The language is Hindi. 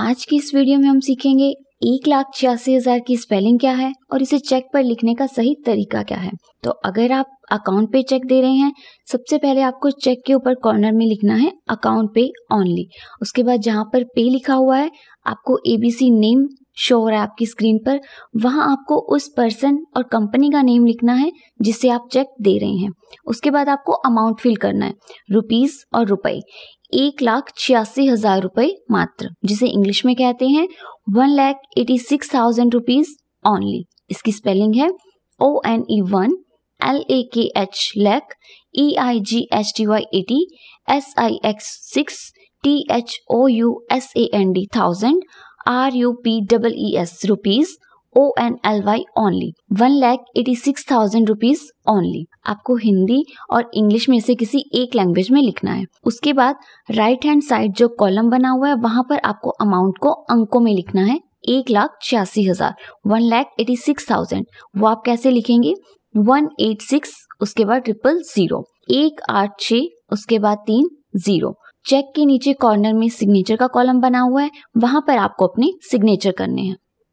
आज की इस वीडियो में हम सीखेंगे एक लाख छियासी हजार की स्पेलिंग क्या है और इसे चेक पर लिखने का सही तरीका क्या है तो अगर आप अकाउंट पे चेक दे रहे हैं सबसे पहले आपको चेक के ऊपर कॉर्नर में लिखना है अकाउंट पे ऑनली उसके बाद जहाँ पर पे लिखा हुआ है आपको एबीसी नेम शो हो रहा है आपकी स्क्रीन पर वहाँ आपको उस पर्सन और कंपनी का नेम लिखना है जिसे आप चेक दे रहे हैं उसके बाद आपको अमाउंट फिल करना है रुपीस और रुपए एक लाख छियासी हजार रुपए मात्र जिसे इंग्लिश में कहते हैं one lakh eighty six thousand rupees only इसकी स्पेलिंग है O N E one L A K H lakh E I G H T Y eighty S I X six T H O U S A N D thousand R U P double E S rupees O N L Y only one lakh eighty six thousand rupees only आपको हिंदी और इंग्लिश में से किसी एक लैंग्वेज में लिखना है उसके बाद राइट हैंड साइड जो कॉलम बना हुआ है वहां पर आपको अमाउंट को अंकों में लिखना है एक लाख छियासी हजार one lakh eighty six thousand वो आप कैसे लिखेंगे वन एट सिक्स उसके बाद ट्रिपल जीरो एक आठ छ उसके बाद तीन जीरो चेक के नीचे कॉर्नर में सिग्नेचर का कॉलम बना हुआ है वहां पर आपको अपने सिग्नेचर करने हैं